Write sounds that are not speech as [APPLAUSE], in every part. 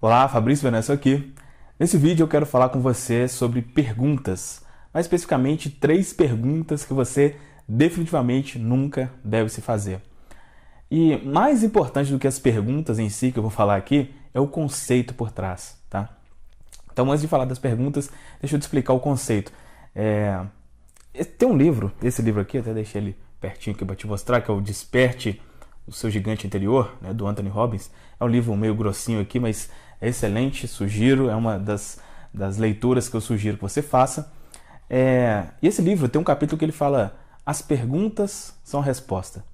Olá, Fabrício Venâncio aqui. Nesse vídeo eu quero falar com você sobre perguntas, mais especificamente três perguntas que você definitivamente nunca deve se fazer. E mais importante do que as perguntas em si que eu vou falar aqui é o conceito por trás, tá? Então, antes de falar das perguntas, deixa eu te explicar o conceito. É... é tem um livro, esse livro aqui, até deixei ele pertinho aqui para te mostrar, que é o Desperte o Seu Gigante Interior, né, do Anthony Robbins. É um livro meio grossinho aqui, mas é excelente, sugiro, é uma das, das leituras que eu sugiro que você faça. É, e esse livro tem um capítulo que ele fala: As perguntas são resposta.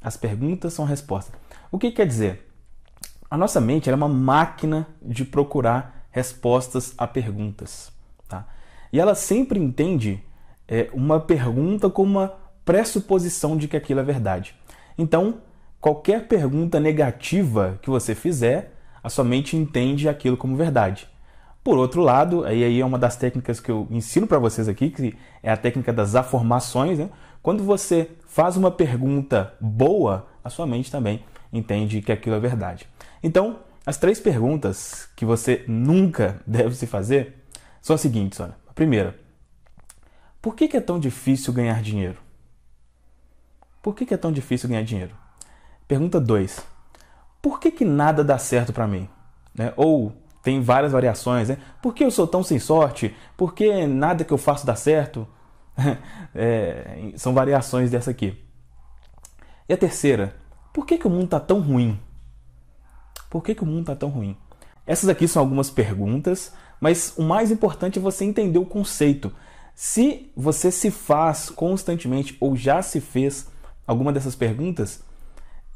As perguntas são resposta. O que quer dizer? A nossa mente é uma máquina de procurar respostas a perguntas. Tá? E ela sempre entende é, uma pergunta como uma pressuposição de que aquilo é verdade. Então, qualquer pergunta negativa que você fizer, a sua mente entende aquilo como verdade. Por outro lado, aí, aí é uma das técnicas que eu ensino para vocês aqui, que é a técnica das afirmações. Né? Quando você faz uma pergunta boa, a sua mente também entende que aquilo é verdade. Então, as três perguntas que você nunca [LAUGHS] deve se fazer são as seguintes, olha. A primeira, por que, é tão difícil ganhar dinheiro? Por que, que é tão difícil ganhar dinheiro? Pergunta 2 por que, que nada dá certo para mim? Né? Ou tem várias variações, né? Por que eu sou tão sem sorte? Por que nada que eu faço dá certo? [LAUGHS] é, são variações dessa aqui. E a terceira, por que, que o mundo está tão ruim? Por que, que o mundo está tão ruim? Essas aqui são algumas perguntas, mas o mais importante é você entender o conceito. Se você se faz constantemente ou já se fez alguma dessas perguntas,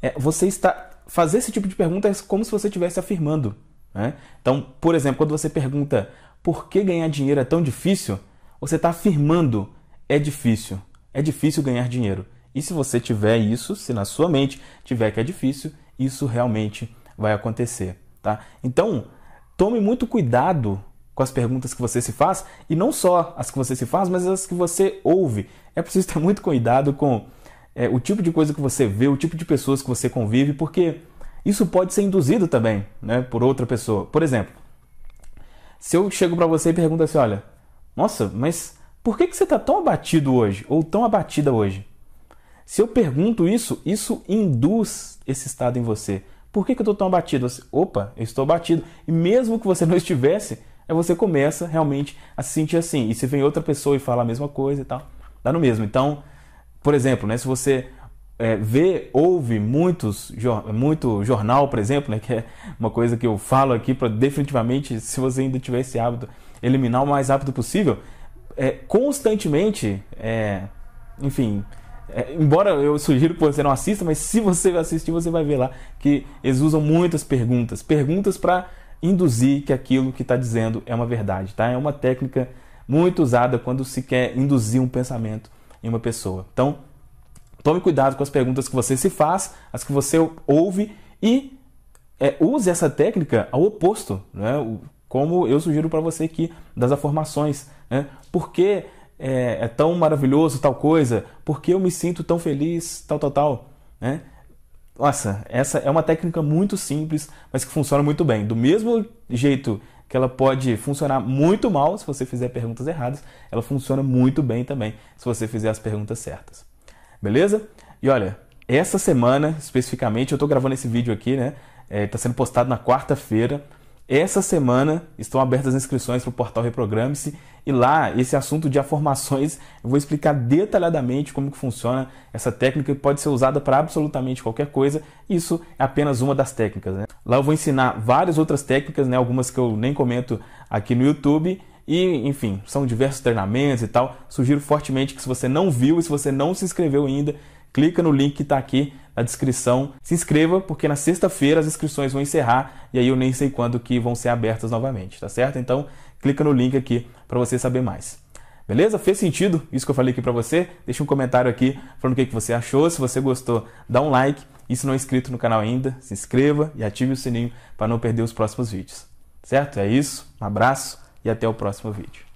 é, você está fazer esse tipo de pergunta é como se você estivesse afirmando. Né? Então, por exemplo, quando você pergunta por que ganhar dinheiro é tão difícil, você está afirmando é difícil. É difícil ganhar dinheiro. E se você tiver isso, se na sua mente tiver que é difícil, isso realmente vai acontecer. Tá? Então, tome muito cuidado com as perguntas que você se faz, e não só as que você se faz, mas as que você ouve. É preciso ter muito cuidado com é, o tipo de coisa que você vê, o tipo de pessoas que você convive, porque isso pode ser induzido também né, por outra pessoa. Por exemplo, se eu chego para você e pergunto assim: olha, nossa, mas por que, que você está tão abatido hoje? Ou tão abatida hoje? Se eu pergunto isso, isso induz esse estado em você. Por que, que eu estou tão abatido? Você, Opa, eu estou abatido. E mesmo que você [LAUGHS] não estivesse, aí você começa realmente a se sentir assim. E se vem outra pessoa e fala a mesma coisa e tal, dá no mesmo. Então, por exemplo, né, se você é, vê, ouve muitos, jor, muito jornal, por exemplo, né, [LAUGHS] que é uma coisa que eu falo aqui para definitivamente, se você ainda tiver esse hábito, eliminar o mais rápido possível, é, constantemente, é, enfim, é, embora eu sugiro que você não assista, mas se você assistir, você vai ver lá que eles usam muitas perguntas. Perguntas para induzir que aquilo que está dizendo é uma verdade. Tá? É uma técnica muito usada quando se quer induzir um pensamento em uma pessoa. Então, tome cuidado com as perguntas que você se faz, as que você ouve e é, use essa técnica ao oposto, né? O, como eu sugiro para você aqui das afirmações. Né? Por que é, é, tão maravilhoso tal coisa? Por que eu me sinto tão feliz? Tal, tal, tal. Né? Nossa, essa é uma técnica muito simples, mas que funciona muito bem. Do mesmo jeito que ela pode funcionar muito mal se você fizer perguntas erradas, ela funciona muito bem também se você fizer as perguntas certas. Beleza? E olha, essa semana especificamente, eu estou gravando esse vídeo aqui, né? Está é, tá sendo postado na quarta-feira. Essa semana estão abertas as inscrições para o portal Reprograme-se e lá esse assunto de afirmações eu vou explicar detalhadamente como que funciona essa técnica que pode ser usada para absolutamente qualquer coisa. Isso é apenas uma das técnicas. Né? Lá eu vou ensinar várias outras técnicas, né? algumas que eu nem comento aqui no YouTube. E, enfim, são diversos treinamentos e tal. Sugiro fortemente que se você não viu e se você não se inscreveu ainda, clica no link que está aqui na descrição. Se inscreva, porque na sexta-feira as inscrições vão encerrar e aí eu nem sei quando que vão ser abertas novamente, tá certo? Então, clica no link aqui para você saber mais. Beleza? Fez sentido isso que eu falei aqui para você? Deixa um comentário aqui falando o que, que você achou. Se você gostou, dá um like. E se não é inscrito no canal ainda, se inscreva e ative o sininho para não perder os próximos vídeos. Certo? É isso. Um abraço e até o próximo vídeo.